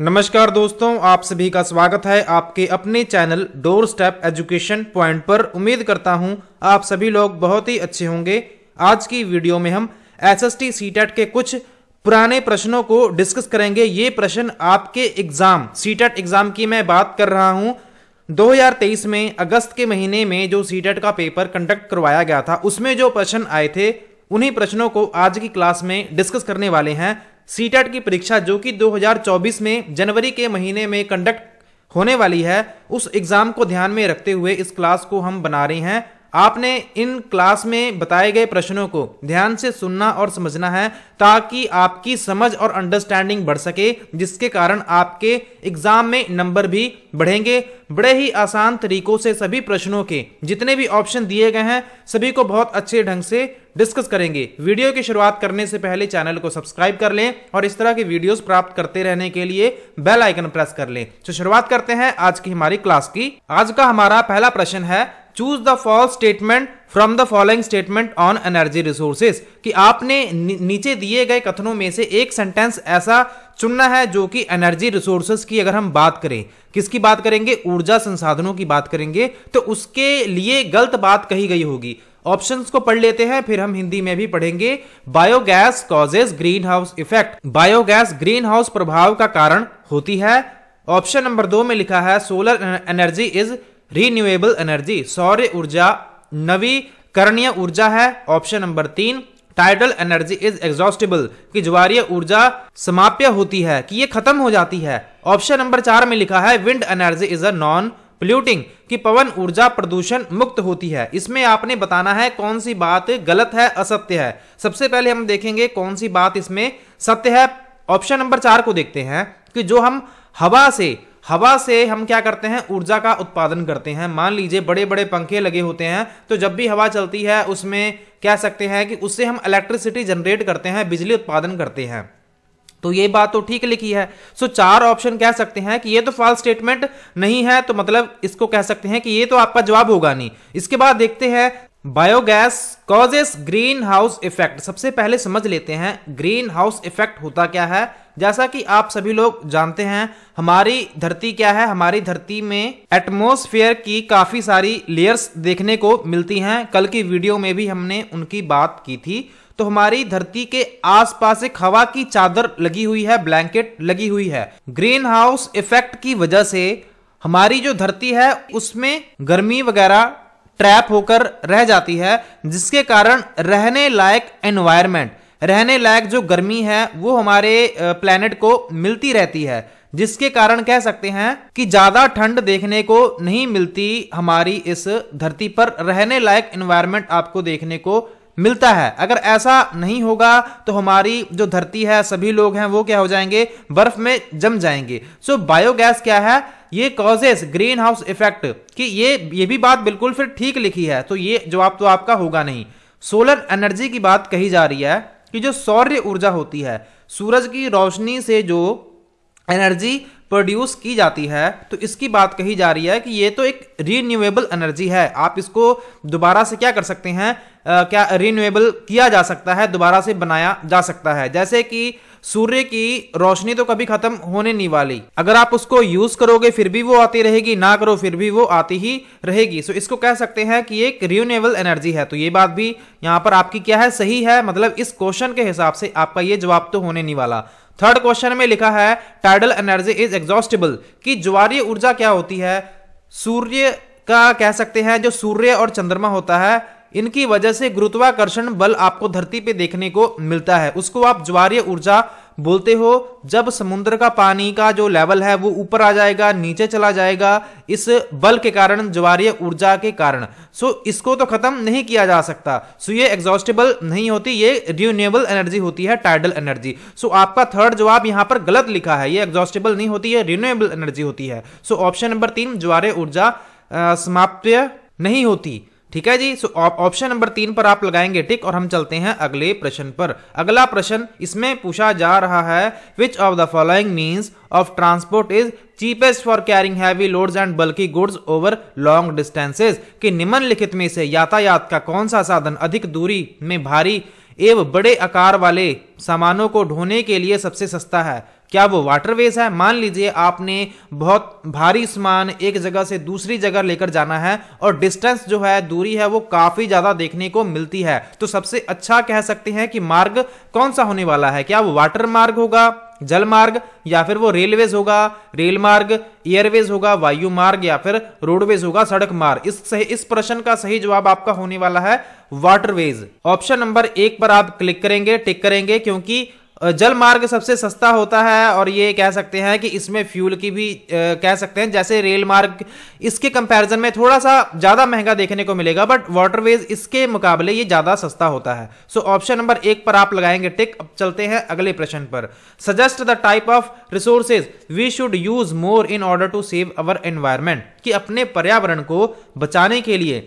नमस्कार दोस्तों आप सभी का स्वागत है आपके अपने channel door step education point पर उम्मीद करता हूं आप सभी लोग बहुत ही अच्छे होंगे आज की वीडियो में हम S S T C TET के कुछ पुराने प्रश्नों को डिस्कस करेंगे ये प्रश्न आपके एग्जाम सी टेट एग्जाम की मैं बात कर रहा हूं 2023 में अगस्त के महीने में जो सी टेट का पेपर कंडक्ट करवाया गया था उसमें जो प्रश्न आए थे उन्हीं प्रश्नों को आज की क्लास में डिस्कस करने वाले हैं सीटेट की परीक्षा जो कि 2024 में जनवरी के महीने में कंडक्ट होने वाली है उस एग्ज़ाम को ध्यान में रखते हुए इस क्लास को हम बना रहे हैं आपने इन क्लास में बताए गए प्रश्नों को ध्यान से सुनना और समझना है ताकि आपकी समझ और अंडरस्टैंडिंग बढ़ सके जिसके कारण आपके एग्जाम में नंबर भी बढ़ेंगे बड़े ही आसान तरीकों से सभी प्रश्नों के जितने भी ऑप्शन दिए गए हैं सभी को बहुत अच्छे ढंग से डिस्कस करेंगे वीडियो की शुरुआत करने से पहले चैनल को सब्सक्राइब कर लें और इस तरह के वीडियोस प्राप्त करते रहने के लिए बेल आइकन प्रेस कर लें तो शुरुआत करते हैं आज की हमारी क्लास की आज का हमारा पहला प्रश्न है choose the false statement from the following statement on energy resources कि आपने नीचे दिए गए कथनों में से एक सेंटेंस ऐसा चुनना है जो कि एनर्जी रिसोर्सेज की अगर हम बात करें किसकी बात करेंगे ऊर्जा संसाधनों की बात करेंगे तो उसके लिए गलत बात कही गई होगी ऑप्शंस को पढ़ लेते हैं फिर हम हिंदी में भी पढ़ेंगे biogas causes greenhouse effect biogas greenhouse प्रभाव का कारण होती है ऑप्शन नंबर दो में लिखा है solar energy is renewable energy सौर्य ऊर्जा नवीकरणीय ऊर्जा है ऑप्शन नंबर तीन टाइडल एनर्जी इज एग्जॉस्टेबल कि ज्वारीय ऊर्जा समाप्य होती है कि ये खत्म हो जाती है ऑप्शन नंबर चार में लिखा है wind energy is a non polluting कि पवन ऊर्जा प्रदूषण मुक्त होती है इसमें आपने बताना है कौन सी बात गलत है असत्य है सबसे पहले हम देखेंगे कौन सी बात इसमें सत्य है ऑप्शन नंबर चार को देखते हैं कि जो हम हवा से हवा से हम क्या करते हैं ऊर्जा का उत्पादन करते हैं मान लीजिए बड़े बड़े पंखे लगे होते हैं तो जब भी हवा चलती है उसमें कह सकते हैं कि उससे हम इलेक्ट्रिसिटी जनरेट करते हैं बिजली उत्पादन करते हैं तो ये बात तो ठीक लिखी है सो चार ऑप्शन कह सकते हैं कि ये तो फॉल्स स्टेटमेंट नहीं है तो मतलब इसको कह सकते हैं कि ये तो आपका जवाब होगा नहीं इसके बाद देखते हैं biogas causes greenhouse effect सबसे पहले समझ लेते हैं ग्रीन हाउस इफेक्ट होता क्या है जैसा कि आप सभी लोग जानते हैं हमारी धरती क्या है हमारी धरती में एटमोसफियर की काफ़ी सारी लेयर्स देखने को मिलती हैं कल की वीडियो में भी हमने उनकी बात की थी तो हमारी धरती के आसपास एक हवा की चादर लगी हुई है ब्लैंकेट लगी हुई है ग्रीन हाउस इफेक्ट की वजह से हमारी जो धरती है उसमें गर्मी वगैरह ट्रैप होकर रह जाती है जिसके कारण रहने लायक एनवायरमेंट रहने लायक जो गर्मी है वो हमारे प्लेनेट को मिलती रहती है जिसके कारण कह सकते हैं कि ज्यादा ठंड देखने को नहीं मिलती हमारी इस धरती पर रहने लायक एनवायरमेंट आपको देखने को मिलता है अगर ऐसा नहीं होगा तो हमारी जो धरती है सभी लोग हैं वो क्या हो जाएंगे बर्फ में जम जाएंगे सो बायोगैस क्या है ये कॉजेस ग्रीन हाउस इफेक्ट कि ये ये भी बात बिल्कुल फिर ठीक लिखी है तो ये जवाब तो आपका होगा नहीं सोलर एनर्जी की बात कही जा रही है कि जो सौर्य ऊर्जा होती है सूरज की रोशनी से जो एनर्जी प्रोड्यूस की जाती है तो इसकी बात कही जा रही है कि ये तो एक रीन्यूएबल एनर्जी है आप इसको दोबारा से क्या कर सकते हैं आ, क्या रीन्यूएबल किया जा सकता है दोबारा से बनाया जा सकता है जैसे कि सूर्य की रोशनी तो कभी खत्म होने नहीं वाली अगर आप उसको यूज करोगे फिर भी वो आती रहेगी ना करो फिर भी वो आती ही रहेगी सो इसको कह सकते हैं कि एक रिन्यूएबल एनर्जी है तो ये बात भी यहाँ पर आपकी क्या है सही है मतलब इस क्वेश्चन के हिसाब से आपका ये जवाब तो होने नहीं वाला थर्ड क्वेश्चन में लिखा है टाइडल एनर्जी इज एग्जॉस्टेबल कि ज्वारीय ऊर्जा क्या होती है सूर्य का कह सकते हैं जो सूर्य और चंद्रमा होता है इनकी वजह से गुरुत्वाकर्षण बल आपको धरती पे देखने को मिलता है उसको आप ज्वारीय ऊर्जा बोलते हो जब समुद्र का पानी का जो लेवल है वो ऊपर आ जाएगा नीचे चला जाएगा इस बल के कारण ज्वारीय ऊर्जा के कारण सो इसको तो खत्म नहीं किया जा सकता सो ये एग्जॉस्टेबल नहीं होती ये रिन्यूएबल एनर्जी होती है टाइडल एनर्जी सो आपका थर्ड जवाब यहां पर गलत लिखा है ये एग्जॉस्टेबल नहीं होती है रिन्यूएबल एनर्जी होती है सो ऑप्शन नंबर तीन ज्वार ऊर्जा समाप्त नहीं होती ठीक है जी सो ऑप्शन नंबर तीन पर आप लगाएंगे टिक और हम चलते हैं अगले प्रश्न पर अगला प्रश्न इसमें पूछा जा रहा है which of the following means of transport is cheapest for carrying heavy loads and bulky goods over long distances कि निम्नलिखित में से यातायात का कौन सा साधन अधिक दूरी में भारी एवं बड़े आकार वाले सामानों को ढोने के लिए सबसे सस्ता है क्या वो वाटरवेज है मान लीजिए आपने बहुत भारी सामान एक जगह से दूसरी जगह लेकर जाना है और डिस्टेंस जो है दूरी है वो काफी ज्यादा देखने को मिलती है तो सबसे अच्छा कह सकते हैं कि मार्ग कौन सा होने वाला है क्या वो वाटर मार्ग होगा जल मार्ग या फिर वो रेलवेज होगा रेल मार्ग एयरवेज होगा वायु मार्ग या फिर रोडवेज होगा सड़क मार्ग इस सही इस प्रश्न का सही जवाब आपका होने वाला है वाटरवेज ऑप्शन नंबर एक पर आप क्लिक करेंगे टिक करेंगे क्योंकि जल मार्ग सबसे सस्ता होता है और ये कह सकते हैं कि इसमें फ्यूल की भी कह सकते हैं जैसे रेल मार्ग इसके कंपैरिजन में थोड़ा सा ज़्यादा महंगा देखने को मिलेगा बट वाटरवेज इसके मुकाबले ये ज़्यादा सस्ता होता है सो ऑप्शन नंबर एक पर आप लगाएंगे टिक अब चलते हैं अगले प्रश्न पर suggest the type of resources we should use more in order to save our environment कि अपने पर्यावरण को बचाने के लिए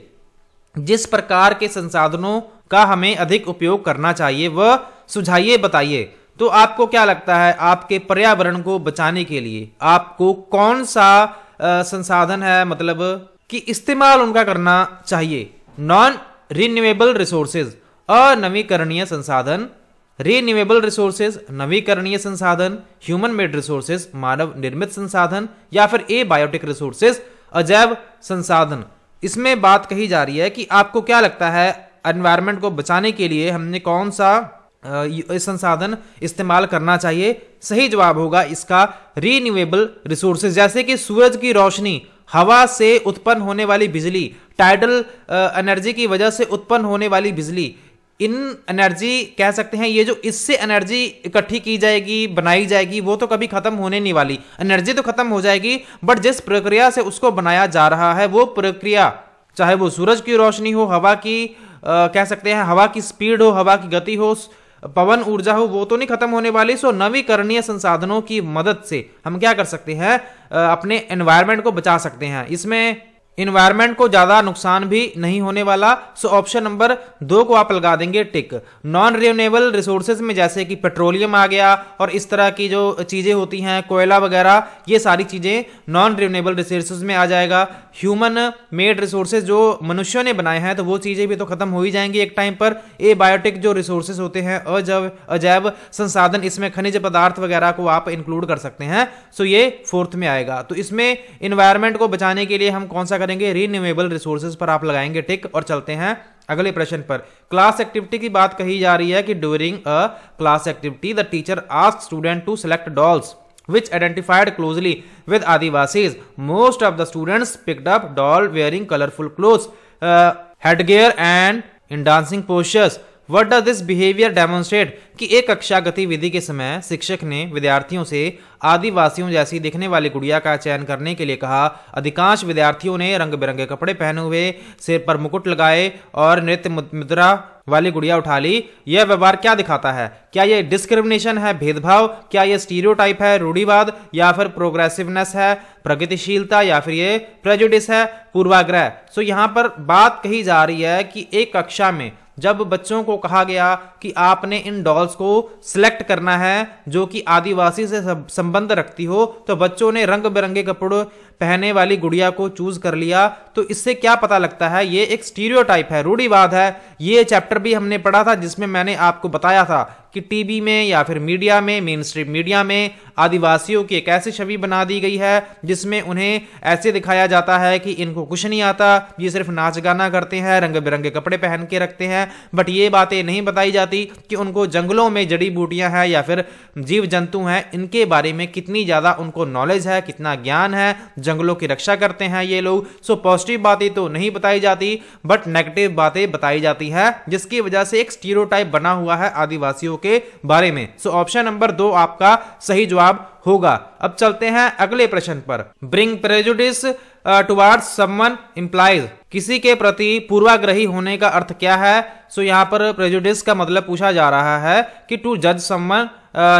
जिस प्रकार के संसाधनों का हमें अधिक उपयोग करना चाहिए वह सुझाइए बताइए तो आपको क्या लगता है आपके पर्यावरण को बचाने के लिए आपको कौन सा संसाधन है मतलब कि इस्तेमाल उनका करना चाहिए नॉन रिन्यूएबल रिसोर्सेज अनवीकरणीय संसाधन रिन्यूएबल रिसोर्सेज नवीकरणीय संसाधन ह्यूमन मेड रिसोर्सेज मानव निर्मित संसाधन या फिर ए बायोटिक रिसोर्सेज अजैव संसाधन इसमें बात कही जा रही है कि आपको क्या लगता है एनवायरमेंट को बचाने के लिए हमने कौन सा संसाधन इस्तेमाल करना चाहिए सही जवाब होगा इसका रीन्यूएबल रिसोर्सेज जैसे कि सूरज की रोशनी हवा से उत्पन्न होने वाली बिजली टाइडल एनर्जी की वजह से उत्पन्न होने वाली बिजली इन एनर्जी कह सकते हैं ये जो इससे एनर्जी इकट्ठी की जाएगी बनाई जाएगी वो तो कभी खत्म होने नहीं वाली एनर्जी तो खत्म हो जाएगी बट जिस प्रक्रिया से उसको बनाया जा रहा है वो प्रक्रिया चाहे वो सूरज की रोशनी हो हवा की आ, कह सकते हैं हवा की स्पीड हो हवा की गति हो पवन ऊर्जा हो वो तो नहीं खत्म होने वाली सो नवीकरणीय संसाधनों की मदद से हम क्या कर सकते हैं अपने एनवायरमेंट को बचा सकते हैं इसमें इन्वायरमेंट को ज्यादा नुकसान भी नहीं होने वाला सो ऑप्शन नंबर दो को आप लगा देंगे टिक नॉन रिन्यूएबल रिसोर्सेज में जैसे कि पेट्रोलियम आ गया और इस तरह की जो चीजें होती हैं कोयला वगैरह ये सारी चीजें नॉन रिन्यूएबल रिसोर्सेज में आ जाएगा ह्यूमन मेड रिसोर्सेज जो मनुष्यों ने बनाए हैं तो वो चीजें भी तो खत्म हो ही जाएंगी एक टाइम पर ए बायोटिक जो रिसोर्सेज होते हैं अजैव अजैव संसाधन इसमें खनिज पदार्थ वगैरह को आप इंक्लूड कर सकते हैं सो ये फोर्थ में आएगा तो इसमें इन्वायरमेंट को बचाने के लिए हम कौन सा करेंगे रिन्यूएबल रिसोर्सेज पर आप लगाएंगे टिक और चलते हैं अगले प्रश्न पर क्लास एक्टिविटी की बात कही जा रही है कि during a class activity the teacher ask student to select dolls which identified closely with Adivasis most of the students picked up doll wearing colourful cloth headgear and in dancing postures what does this behaviour demonstrate कि एक कक्षा गतिविधि के समय शिक्षक ने विद्यार्थियों से आदिवासियों जैसी दिखने वाली गुड़िया का चयन करने के लिए कहा अधिकांश विद्यार्थियों ने रंग बिरंगे कपड़े पहने हुए सिर पर मुकुट लगाए और नृत्य मुद्रा वाली गुड़िया उठा ली यह व्यवहार क्या दिखाता है क्या यह डिस्क्रिमिनेशन है भेदभाव क्या यह स्टीरियोटाइप है रूढ़ीवाद या फिर प्रोग्रेसिवनेस है प्रगतिशीलता या फिर ये प्रेजुडिस है पूर्वाग्रह सो यहाँ पर बात कही जा रही है कि एक कक्षा में जब बच्चों को कहा गया कि आपने इन डॉल्स को सिलेक्ट करना है जो कि आदिवासी से संबंध रखती हो तो बच्चों ने रंग बिरंगे कपड़ों पहने वाली गुड़िया को चूज कर लिया तो इससे क्या पता लगता है ये एक स्टीरियोटाइप है रूढ़ीवाद है ये चैप्टर भी हमने पढ़ा था जिसमें मैंने आपको बताया था कि टीवी में या फिर मीडिया में मेन स्ट्रीम मीडिया में आदिवासियों की एक ऐसी छवि बना दी गई है जिसमें उन्हें ऐसे दिखाया जाता है कि इनको कुछ नहीं आता ये सिर्फ नाच गाना करते हैं रंग बिरंगे कपड़े पहन के रखते हैं बट ये बातें नहीं बताई जाती कि उनको जंगलों में जड़ी बूटियां हैं या फिर जीव जंतु हैं इनके बारे में कितनी ज़्यादा उनको नॉलेज है कितना ज्ञान है जंगलों की रक्षा करते हैं ये लोग सो पॉजिटिव बातें तो नहीं बताई जाती बट नेगेटिव बातें बताई जाती है जिसकी वजह से एक स्टीरो बना हुआ है आदिवासियों के बारे में सो ऑप्शन नंबर दो आपका सही जवाब होगा अब चलते हैं अगले प्रश्न पर bring prejudice towards someone implies किसी के प्रति पूर्वाग्रही होने का अर्थ क्या है सो so, यहाँ पर प्रेजुडिस का मतलब पूछा जा रहा है कि टू जज समवन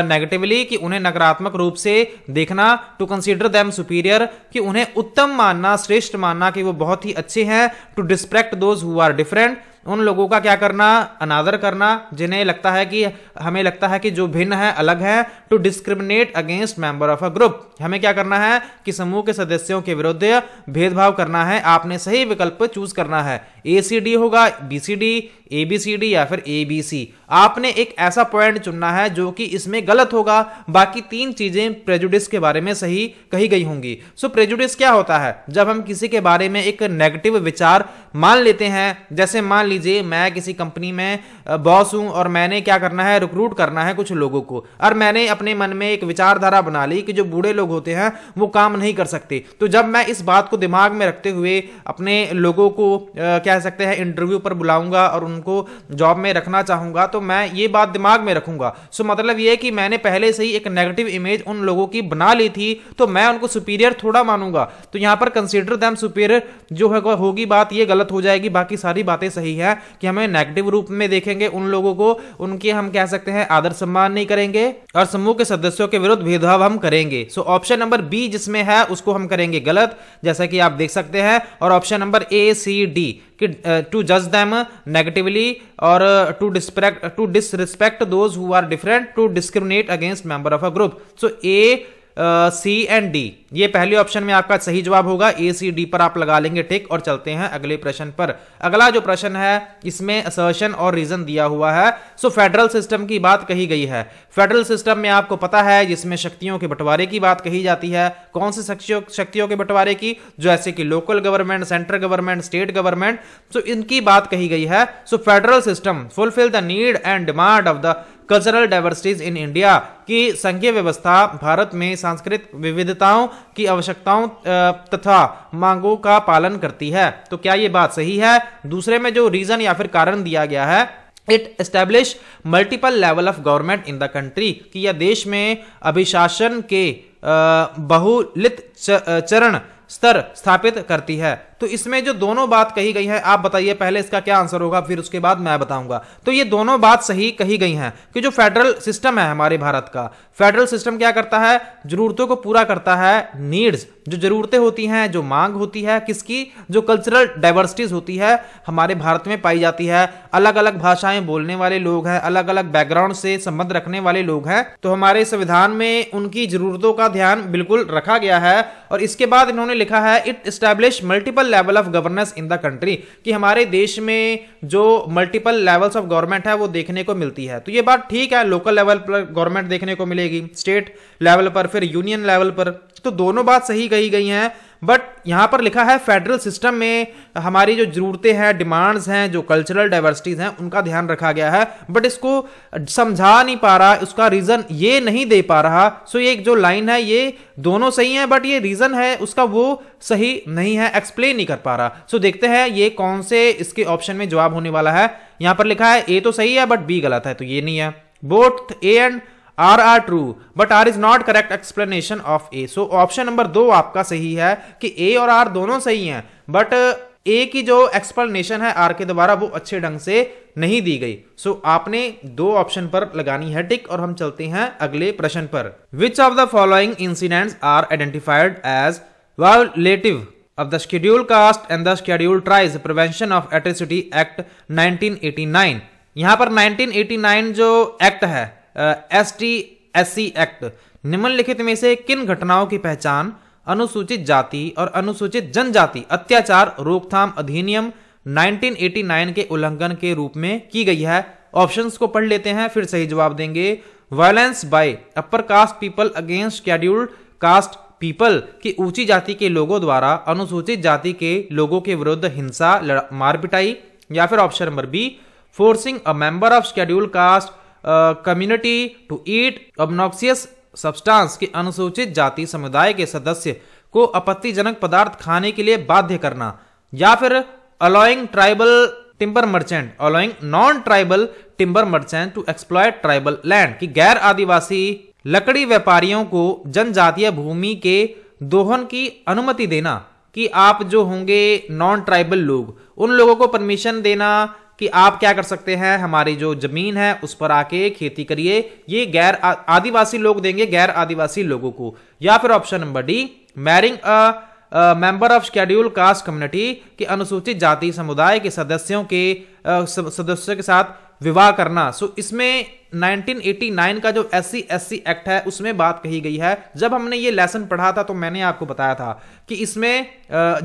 नेगेटिवली कि उन्हें नकारात्मक रूप से देखना टू कंसीडर दैम सुपीरियर कि उन्हें उत्तम मानना श्रेष्ठ मानना कि वो बहुत ही अच्छे हैं to disrespect those who are different उन लोगों का क्या करना अनादर करना जिन्हें लगता है कि हमें लगता है कि जो भिन्न है अलग है to discriminate against member of a group हमें क्या करना है कि समूह के सदस्यों के विरुद्ध भेदभाव करना है आपने सही विकल्प चूज करना है ए सी डी होगा B C D A B C D या फिर ए बी सी आपने एक ऐसा पॉइंट चुनना है जो कि इसमें गलत होगा बाकी तीन चीजें प्रेजुडिस के बारे में सही कही गई होंगी सो प्रेजुडिस क्या होता है जब हम किसी के बारे में एक नेगेटिव विचार मान लेते हैं जैसे मान लीजिए मैं किसी कंपनी में बॉस हूँ और मैंने क्या करना है रिक्रूट करना है कुछ लोगों को और मैंने अपने मन में एक विचारधारा बना ली कि जो बूढ़े लोग होते हैं वो काम नहीं कर सकते तो जब मैं इस बात को दिमाग में रखते हुए अपने लोगों को कह सकते हैं इंटरव्यू पर बुलाऊंगा और उनको जॉब में रखना चाहूंगा तो मैं ये बात दिमाग में रखूंगा सो मतलब ये कि मैंने पहले से ही एक नेगेटिव इमेज उन लोगों की बना ली थी तो मैं उनको सुपीरियर थोड़ा मानूंगा तो यहां पर कंसिडर दैम सुपीरियर जो है होगी बात ये गलत हो जाएगी बाकी सारी बातें सही है कि हमें नेगेटिव रूप में देखेंगे करेंगे उन लोगों को उनके हम कह सकते हैं आदर सम्मान नहीं करेंगे और समूह के सदस्यों के विरुद्ध भेदभाव हम करेंगे सो ऑप्शन नंबर बी जिसमें है उसको हम करेंगे गलत जैसा कि आप देख सकते हैं और option number A C D कि टू जज दैम नेगेटिवली और to disrespect to disrespect those who are different to discriminate against member of a group so A C and D ये पहले ऑप्शन में आपका सही जवाब होगा ए सी डी पर आप लगा लेंगे टिक और चलते हैं अगले प्रश्न पर अगला जो प्रश्न है इसमें असर्शन और रीजन दिया हुआ है सो फेडरल सिस्टम की बात कही गई है फेडरल सिस्टम में आपको पता है जिसमें शक्तियों के बंटवारे की बात कही जाती है कौन सी शक्तियों के बंटवारे की जैसे कि local government central government state government so इनकी बात कही गई है so federal system fulfil the need and demand of the cultural diversities in India की संघीय व्यवस्था भारत में सांस्कृतिक विविधताओं की आवश्यकताओं तथा मांगों का पालन करती है तो क्या ये बात सही है दूसरे में जो रीजन या फिर कारण दिया गया है it establish multiple level of government in the country कि यह देश में अभिशासन के बहुलित चरण स्तर स्थापित करती है तो इसमें जो दोनों बात कही गई है आप बताइए पहले इसका क्या आंसर होगा फिर उसके बाद मैं बताऊंगा तो ये दोनों बात सही कही गई हैं कि जो फेडरल सिस्टम है हमारे भारत का फेडरल सिस्टम क्या करता है जरूरतों को पूरा करता है नीड्स जो जरूरतें होती हैं जो मांग होती है किसकी जो कल्चरल डाइवर्सिटीज होती है हमारे भारत में पाई जाती है अलग अलग भाषाएं बोलने वाले लोग हैं अलग अलग बैकग्राउंड से संबंध रखने वाले लोग हैं तो हमारे संविधान में उनकी जरूरतों का ध्यान बिल्कुल रखा गया है और इसके बाद इन्होंने लिखा है it establish multiple multiple level of governance in the country कि हमारे देश में जो मल्टीपल लेवल्स ऑफ गवर्नमेंट है वो देखने को मिलती है तो ये बात ठीक है लोकल लेवल पर गवर्नमेंट देखने को मिलेगी स्टेट लेवल पर फिर यूनियन लेवल पर तो दोनों बात सही कही गई हैं बट यहाँ पर लिखा है फेडरल सिस्टम में हमारी जो ज़रूरतें हैं डिमांड्स हैं जो कल्चरल डाइवर्सिटीज़ हैं उनका ध्यान रखा गया है बट इसको समझा नहीं पा रहा उसका रीज़न ये नहीं दे पा रहा सो ये जो लाइन है ये दोनों सही हैं बट ये रीज़न है उसका वो सही नहीं है एक्सप्लेन नहीं कर पा रहा सो देखते हैं ये कौन से इसके ऑप्शन में जवाब होने वाला है यहाँ पर लिखा है ए तो सही है बट बी गलत है तो ये नहीं है both A and R are true but R is not correct explanation of A so option number दो आपका सही है कि ए और आर दोनों सही हैं बट ए uh, की जो एक्सप्लेनेशन है आर के द्वारा वो अच्छे ढंग से नहीं दी गई सो so, आपने दो ऑप्शन पर लगानी है टिक और हम चलते हैं अगले प्रश्न पर which of the following incidents are identified as violative of the schedule caste and the schedule tries prevention of atrocity act 1989 यहां पर 1989 जो एक्ट है S T S C act निम्नलिखित में से किन घटनाओं की पहचान अनुसूचित जाति और अनुसूचित जनजाति अत्याचार रोकथाम अधिनियम 1989 के उल्लंघन के रूप में की गई है ऑप्शंस को पढ़ लेते हैं फिर सही जवाब देंगे violence by upper caste people against scheduled caste people की ऊंची जाति के लोगों द्वारा अनुसूचित जाति के लोगों के विरुद्ध हिंसा मार पिटाई या फिर option number B forcing a member of schedule caste community to eat obnoxious substance के अनुसूचित जाति समुदाय के सदस्य को आपत्तिजनक पदार्थ खाने के लिए बाध्य करना या फिर allowing tribal timber merchant allowing non tribal timber merchant to exploit tribal land की गैर आदिवासी लकड़ी व्यापारियों को जनजातीय भूमि के दोहन की अनुमति देना कि आप जो होंगे नॉन ट्राइबल लोग उन लोगों को परमिशन देना कि आप क्या कर सकते हैं हमारी जो जमीन है उस पर आके खेती करिए ये गैर आदिवासी लोग देंगे गैर आदिवासी लोगों को या फिर option number D marrying member of schedule caste community के अनुसूचित जाति समुदाय के सदस्यों के uh, सदस्यों के साथ विवाह करना सो इसमें 1989 का जो एस सी एक्ट है उसमें बात कही गई है जब हमने ये लेसन पढ़ा था तो मैंने आपको बताया था कि इसमें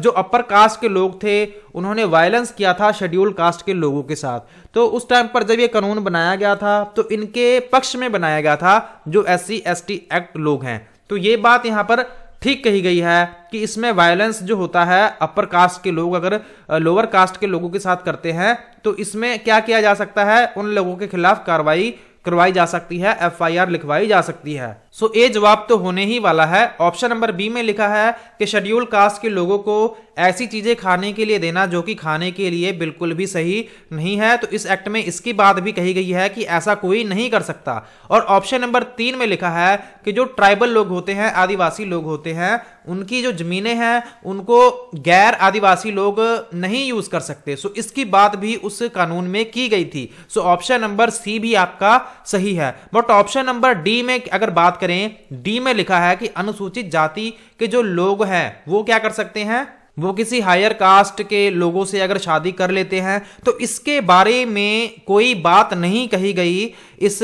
जो अपर कास्ट के लोग थे उन्होंने वायलेंस किया था शेड्यूल कास्ट के लोगों के साथ तो उस टाइम पर जब ये कानून बनाया गया था तो इनके पक्ष में बनाया गया था जो एस सी एक्ट लोग हैं तो ये बात यहां पर ठीक कही गई है कि इसमें वायलेंस जो होता है अपर कास्ट के लोग अगर लोअर कास्ट के लोगों के साथ करते हैं तो इसमें क्या किया जा सकता है उन लोगों के खिलाफ कार्रवाई करवाई जा सकती है एफआईआर लिखवाई जा सकती है सो ए जवाब तो होने ही वाला है ऑप्शन नंबर बी में लिखा है कि शेड्यूल कास्ट के लोगों को ऐसी चीज़ें खाने के लिए देना जो कि खाने के लिए बिल्कुल भी सही नहीं है तो इस एक्ट में इसकी बात भी कही गई है कि ऐसा कोई नहीं कर सकता और ऑप्शन नंबर तीन में लिखा है कि जो ट्राइबल लोग होते हैं आदिवासी लोग होते हैं उनकी जो ज़मीनें हैं उनको गैर आदिवासी लोग नहीं यूज़ कर सकते सो इसकी बात भी उस कानून में की गई थी सो ऑप्शन नंबर सी भी आपका सही है बट ऑप्शन नंबर डी में अगर बात करें डी में लिखा है कि अनुसूचित जाति के जो लोग हैं वो क्या कर सकते हैं वो किसी हायर कास्ट के लोगों से अगर शादी कर लेते हैं तो इसके बारे में कोई बात नहीं कही गई इस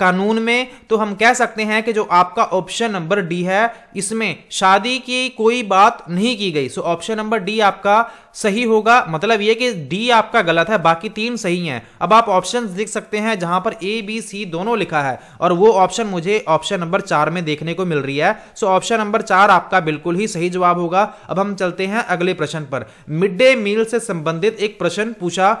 कानून में तो हम कह सकते हैं कि जो आपका ऑप्शन नंबर डी है इसमें शादी की कोई बात नहीं की गई सो ऑप्शन नंबर डी आपका सही होगा मतलब ये कि डी आपका गलत है बाकी तीन सही हैं अब आप ऑप्शन देख सकते हैं जहां पर ए बी सी दोनों लिखा है और वो ऑप्शन मुझे ऑप्शन नंबर चार में देखने को मिल रही है सो ऑप्शन नंबर चार आपका बिल्कुल ही सही जवाब होगा अब हम चलते हैं अगले प्रश्न पर मिड डे मील से संबंधित एक प्रश्न पूछा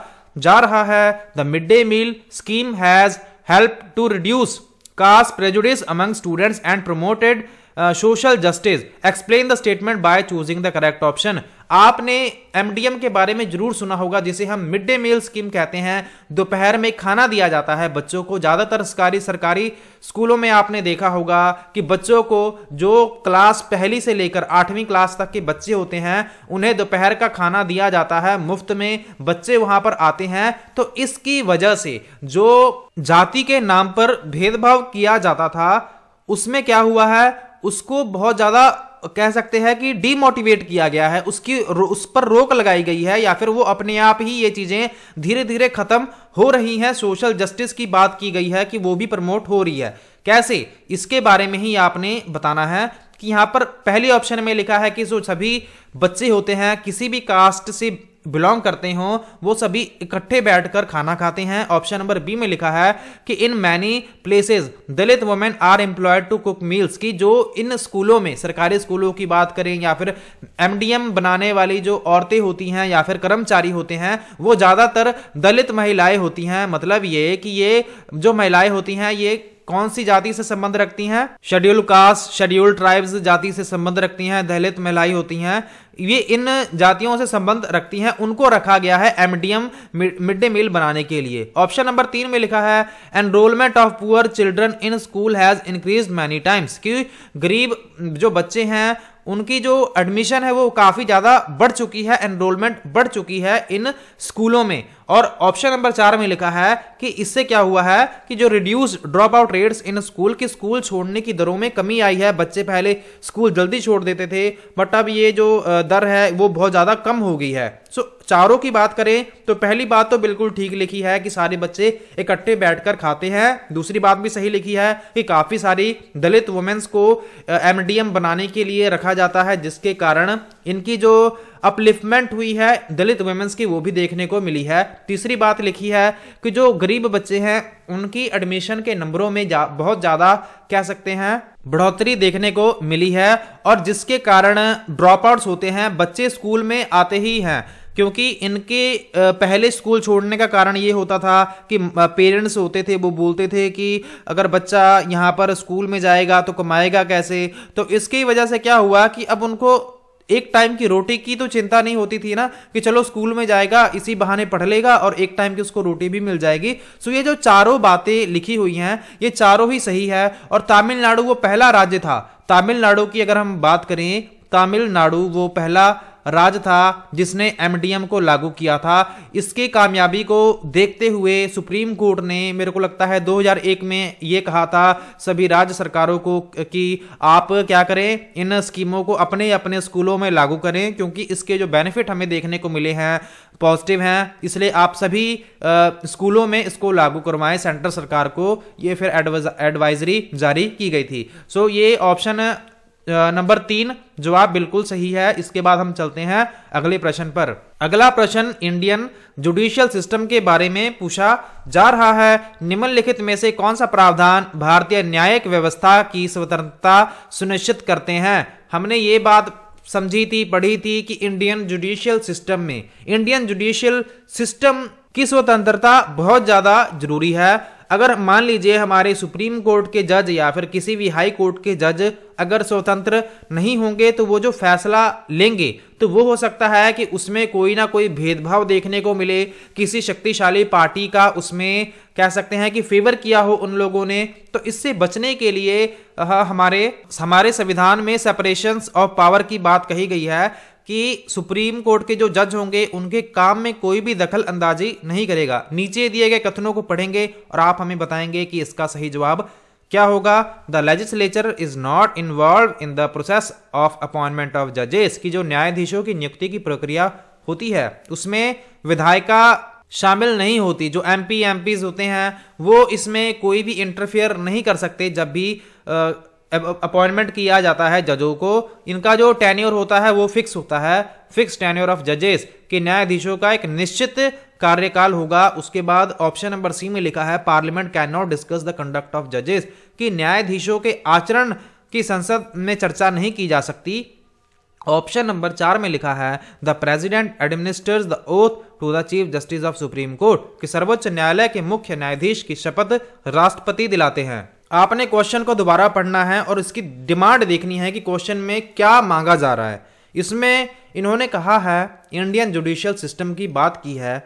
जा रहा है the mid day meal scheme has helped to reduce caste prejudice among students and promoted social justice explain the statement by choosing the correct option आपने एमडीएम के बारे में जरूर सुना होगा जिसे हम मिड डे मील स्कीम कहते हैं दोपहर में खाना दिया जाता है बच्चों को ज़्यादातर सरकारी सरकारी स्कूलों में आपने देखा होगा कि बच्चों को जो क्लास पहली से लेकर आठवीं क्लास तक के बच्चे होते हैं उन्हें दोपहर का खाना दिया जाता है मुफ्त में बच्चे वहां पर आते हैं तो इसकी वजह से जो जाति के नाम पर भेदभाव किया जाता था उसमें क्या हुआ है उसको बहुत ज़्यादा कह सकते हैं कि डीमोटिवेट किया गया है उसकी उस पर रोक लगाई गई है या फिर वो अपने आप ही ये चीज़ें धीरे धीरे ख़त्म हो रही हैं सोशल जस्टिस की बात की गई है कि वो भी प्रमोट हो रही है कैसे इसके बारे में ही आपने बताना है कि यहाँ पर पहले ऑप्शन में लिखा है कि जो सभी बच्चे होते हैं किसी भी कास्ट से बिलोंग करते हो वो सभी इकट्ठे बैठकर खाना खाते हैं ऑप्शन नंबर बी में लिखा है कि in many places Dalit women are employed to cook meals की जो इन स्कूलों में सरकारी स्कूलों की बात करें या फिर एमडीएम बनाने वाली जो औरतें होती हैं या फिर कर्मचारी होते हैं वो ज़्यादातर दलित महिलाएं होती हैं मतलब ये कि ये जो महिलाएं होती हैं ये कौन सी जाति से संबंध रखती हैं शेड्यूल कास्ट शेड्यूल ट्राइब्स जाति से संबंध रखती हैं दलित महिलाएं होती हैं ये इन जातियों से संबंध रखती हैं उनको रखा गया है एमडीएम मिड डे मील बनाने के लिए ऑप्शन नंबर तीन में लिखा है enrolment of poor children in school has increase many times कि गरीब जो बच्चे हैं उनकी जो एडमिशन है वो काफ़ी ज़्यादा बढ़ चुकी है एनरोलमेंट बढ़ चुकी है इन स्कूलों में और ऑप्शन नंबर चार में लिखा है कि इससे क्या हुआ है कि जो reduce drop out rates in school की स्कूल छोड़ने की दरों में कमी आई है बच्चे पहले स्कूल जल्दी छोड़ देते थे बट अब ये जो दर है वो बहुत ज़्यादा कम हो गई है सो चारों की बात करें तो पहली बात तो बिल्कुल ठीक लिखी है कि सारे बच्चे इकट्ठे बैठकर खाते हैं दूसरी बात भी सही लिखी है कि काफी सारी दलित वुमेन्स को एमडीएम बनाने के लिए रखा जाता है जिसके कारण इनकी जो अपलिफ्टमेंट हुई है दलित वुमेन्स की वो भी देखने को मिली है तीसरी बात लिखी है कि जो गरीब बच्चे हैं उनकी एडमिशन के नंबरों में जा, बहुत ज़्यादा कह सकते हैं बढ़ोतरी देखने को मिली है और जिसके कारण ड्रॉप आउट्स होते हैं बच्चे स्कूल में आते ही हैं क्योंकि इनके पहले स्कूल छोड़ने का कारण ये होता था कि पेरेंट्स होते थे वो बोलते थे कि अगर बच्चा यहाँ पर स्कूल में जाएगा तो कमाएगा कैसे तो इसकी वजह से क्या हुआ कि अब उनको एक टाइम की रोटी की तो चिंता नहीं होती थी ना कि चलो स्कूल में जाएगा इसी बहाने पढ़ लेगा और एक टाइम की उसको रोटी भी मिल जाएगी सो ये जो चारों बातें लिखी हुई हैं ये चारों ही सही है और तमिलनाडु वो पहला राज्य था तमिलनाडु की अगर हम बात करें तमिलनाडु वो पहला राज था जिसने एमडीएम को लागू किया था इसके कामयाबी को देखते हुए सुप्रीम कोर्ट ने मेरे को लगता है 2001 में ये कहा था सभी राज्य सरकारों को कि आप क्या करें इन स्कीमों को अपने अपने स्कूलों में लागू करें क्योंकि इसके जो बेनिफिट हमें देखने को मिले हैं पॉजिटिव हैं इसलिए आप सभी आ, स्कूलों में इसको लागू करवाएं सेंट्रल सरकार को ये फिर एडवाइजरी जारी की गई थी सो so, ये ऑप्शन नंबर तीन जवाब बिल्कुल सही है इसके बाद हम चलते हैं अगले प्रश्न पर अगला प्रश्न इंडियन जुडिशियल सिस्टम के बारे में पूछा जा रहा है निम्नलिखित में से कौन सा प्रावधान भारतीय न्यायिक व्यवस्था की स्वतंत्रता सुनिश्चित करते हैं हमने ये बात समझी थी पढ़ी थी कि इंडियन जुडिशियल सिस्टम में इंडियन जुडिशियल सिस्टम की स्वतंत्रता बहुत ज़्यादा जरूरी है अगर मान लीजिए हमारे सुप्रीम कोर्ट के जज या फिर किसी भी हाई कोर्ट के जज अगर स्वतंत्र नहीं होंगे तो वो जो फैसला लेंगे तो वो हो सकता है कि उसमें कोई ना कोई भेदभाव देखने को मिले किसी शक्तिशाली पार्टी का उसमें कह सकते हैं कि फेवर किया हो उन लोगों ने तो इससे बचने के लिए हमारे हमारे संविधान में सेपरेशन ऑफ पावर की बात कही गई है कि सुप्रीम कोर्ट के जो जज होंगे उनके काम में कोई भी दखल अंदाजी नहीं करेगा नीचे दिए गए कथनों को पढ़ेंगे और आप हमें बताएंगे कि इसका सही जवाब क्या होगा the legislature is not involve in the process of appointment of जजेस की जो न्यायाधीशों की नियुक्ति की प्रक्रिया होती है उसमें विधायिका शामिल नहीं होती जो एम पी होते हैं वो इसमें कोई भी इंटरफेयर नहीं कर सकते जब भी आ, अपॉइंटमेंट किया जाता है जजों को इनका जो टेन्योर होता है वो फिक्स होता है फिक्स टेन्योर ऑफ जजेस कि न्यायाधीशों का एक निश्चित कार्यकाल होगा उसके बाद ऑप्शन नंबर सी में लिखा है parliament cannot discuss the conduct of जजेस कि न्यायाधीशों के आचरण की संसद में चर्चा नहीं की जा सकती ऑप्शन नंबर चार में लिखा है the president administers the oath to the chief justice of Supreme Court कि सर्वोच्च न्यायालय के मुख्य न्यायाधीश की शपथ राष्ट्रपति दिलाते हैं आपने क्वेश्चन को दोबारा पढ़ना है और इसकी डिमांड देखनी है कि क्वेश्चन में क्या मांगा जा रहा है इसमें इन्होंने कहा है इंडियन जुडिशियल सिस्टम की बात की है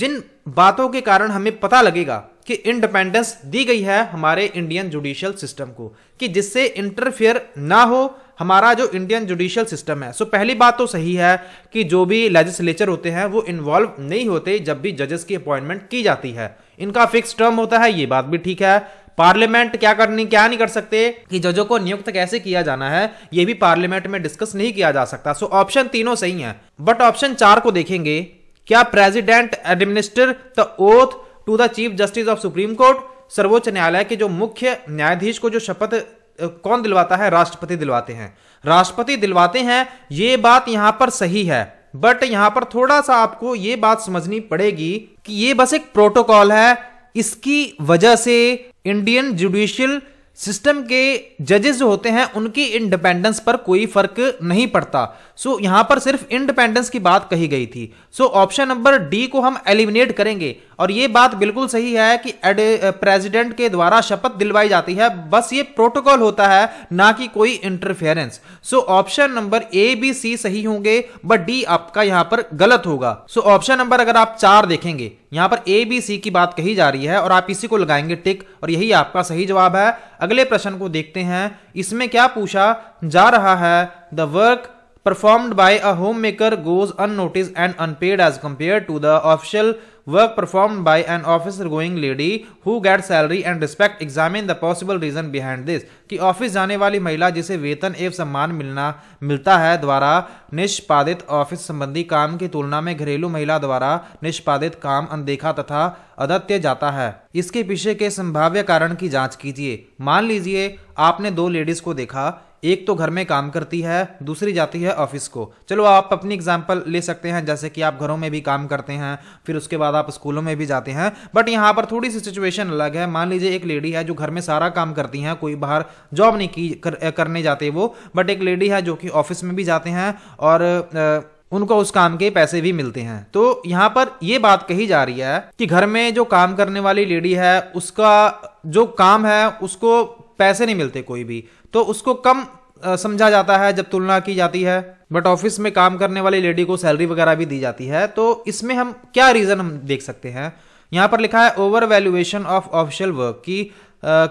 जिन बातों के कारण हमें पता लगेगा कि इंडिपेंडेंस दी गई है हमारे इंडियन जुडिशियल सिस्टम को कि जिससे इंटरफेयर ना हो हमारा जो इंडियन जुडिशियल सिस्टम है सो पहली बात तो सही है कि जो भी लेजिस्लेचर होते हैं वो इन्वॉल्व नहीं होते जब भी जजेस की अपॉइंटमेंट की जाती है इनका फिक्स टर्म होता है ये बात भी ठीक है पार्लियामेंट क्या करनी क्या नहीं कर सकते कि जजों को नियुक्त कैसे किया जाना है यह भी पार्लियामेंट में डिस्कस नहीं किया जा सकता सो ऑप्शन तीनों सही है बट ऑप्शन चार को देखेंगे क्या president administer the oath to the chief justice of Supreme Court सर्वोच्च न्यायालय के जो मुख्य न्यायाधीश को जो शपथ कौन दिलवाता है राष्ट्रपति दिलवाते हैं राष्ट्रपति दिलवाते हैं ये बात यहां पर सही है बट यहां पर थोड़ा सा आपको ये बात समझनी पड़ेगी कि ये बस एक प्रोटोकॉल है इसकी वजह से इंडियन जुडिशियल सिस्टम के जजेस जो होते हैं उनकी इंडिपेंडेंस पर कोई फर्क नहीं पड़ता सो so, यहां पर सिर्फ इंडिपेंडेंस की बात कही गई थी सो ऑप्शन नंबर डी को हम एलिमिनेट करेंगे और ये बात बिल्कुल सही है कि एड प्रेसिडेंट uh, के द्वारा शपथ दिलवाई जाती है बस ये प्रोटोकॉल होता है ना कि कोई interference so option number A B C सही होंगे बट डी आपका यहां पर गलत होगा सो ऑप्शन नंबर अगर आप चार देखेंगे यहां पर ए बी सी की बात कही जा रही है और आप इसी को लगाएंगे टिक और यही आपका सही जवाब है अगले प्रश्न को देखते हैं इसमें क्या पूछा जा रहा है the work performed by a homemaker goes un and unpaid as compare to the official work performed by an officer going lady who gets salary and respect examine the possible reason behind this कि office जाने वाली महिला जिसे वेतन एवं सम्मान मिलना मिलता है द्वारा निष्पादित ऑफिस संबंधी काम की तुलना में घरेलू महिला द्वारा निष्पादित काम अनदेखा तथा अदत्य जाता है इसके पीछे के संभाव्य कारण की जांच कीजिए मान लीजिए आपने दो लेडीज को देखा एक तो घर में काम करती है दूसरी जाती है ऑफिस को चलो आप अपनी एग्जाम्पल ले सकते हैं जैसे कि आप घरों में भी काम करते हैं फिर उसके बाद आप स्कूलों में भी जाते हैं बट यहाँ पर थोड़ी सी सिचुएशन अलग है मान लीजिए एक लेडी है जो घर में सारा काम करती हैं कोई बाहर जॉब नहीं की कर, करने जाते वो बट एक लेडी है जो कि ऑफिस में भी जाते हैं और आ, उनको उस काम के पैसे भी मिलते हैं तो यहाँ पर ये बात कही जा रही है कि घर में जो काम करने वाली लेडी है उसका जो काम है उसको पैसे नहीं मिलते कोई भी तो उसको कम समझा जाता है जब तुलना की जाती है बट ऑफिस में काम करने वाली लेडी को सैलरी वगैरह भी दी जाती है तो इसमें हम क्या रीज़न हम देख सकते हैं यहाँ पर लिखा है overvaluation of official work की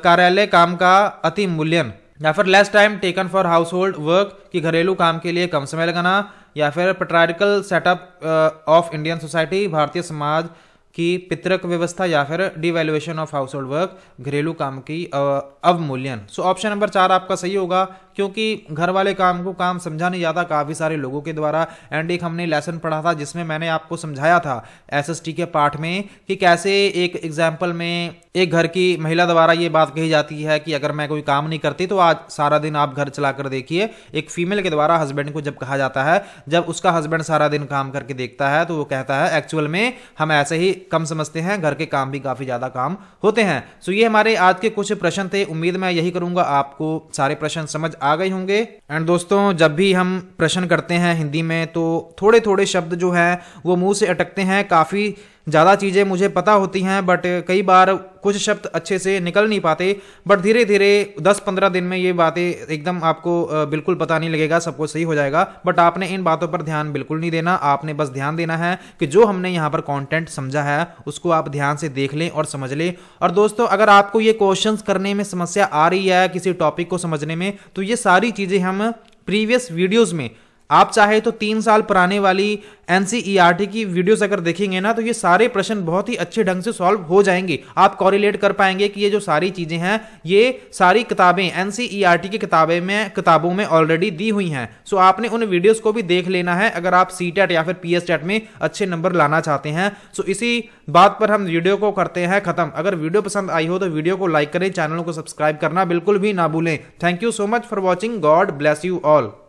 कार्यालय काम का अति मूल्यन या फिर less time taken for household work की घरेलू काम के लिए कम समय लगाना या फिर patriarchal setup of Indian society भारतीय समाज कि पितरक व्यवस्था या फिर devaluation of household work घरेलू काम की अवमूल्यन सो ऑप्शन नंबर चार आपका सही होगा क्योंकि घर वाले काम को काम समझा नहीं जाता काफ़ी सारे लोगों के द्वारा एंड एक हमने लेसन पढ़ा था जिसमें मैंने आपको समझाया था एसएसटी के पाठ में कि कैसे एक एग्जाम्पल में एक घर की महिला द्वारा ये बात कही जाती है कि अगर मैं कोई काम नहीं करती तो आज सारा दिन आप घर चला कर देखिए एक फीमेल के द्वारा हस्बैंड को जब कहा जाता है जब उसका हस्बैंड सारा दिन काम करके देखता है तो वो कहता है एक्चुअल में हम ऐसे ही कम समझते हैं घर के काम भी काफ़ी ज़्यादा काम होते हैं सो ये हमारे आज के कुछ प्रश्न थे उम्मीद मैं यही करूंगा आपको सारे प्रश्न समझ आ गए होंगे एंड दोस्तों जब भी हम प्रश्न करते हैं हिंदी में तो थोड़े थोड़े शब्द जो है वो मुंह से अटकते हैं काफ़ी ज़्यादा चीज़ें मुझे पता होती हैं बट कई बार कुछ शब्द अच्छे से निकल नहीं पाते बट धीरे धीरे दस पंद्रह दिन में ये बातें एकदम आपको बिल्कुल पता नहीं लगेगा सब कुछ सही हो जाएगा बट आपने इन बातों पर ध्यान बिल्कुल नहीं देना आपने बस ध्यान देना है कि जो हमने यहाँ पर कॉन्टेंट समझा है उसको आप ध्यान से देख लें और समझ लें और दोस्तों अगर आपको ये क्वेश्चन करने में समस्या आ रही है किसी टॉपिक को समझने में तो ये सारी चीज़ें हम प्रीवियस वीडियोज़ में आप चाहे तो तीन साल पुराने वाली एन e की वीडियोस अगर देखेंगे ना तो ये सारे प्रश्न बहुत ही अच्छे ढंग से सॉल्व हो जाएंगे आप कॉरिलेट कर पाएंगे कि ये जो सारी चीज़ें हैं ये सारी किताबें एन e की किताबें में किताबों में ऑलरेडी दी हुई हैं सो आपने उन वीडियोस को भी देख लेना है अगर आप सी या फिर पी में अच्छे नंबर लाना चाहते हैं सो इसी बात पर हम वीडियो को करते हैं खत्म अगर वीडियो पसंद आई हो तो वीडियो को लाइक करें चैनल को सब्सक्राइब करना बिल्कुल भी ना भूलें thank you so much for watching God bless you all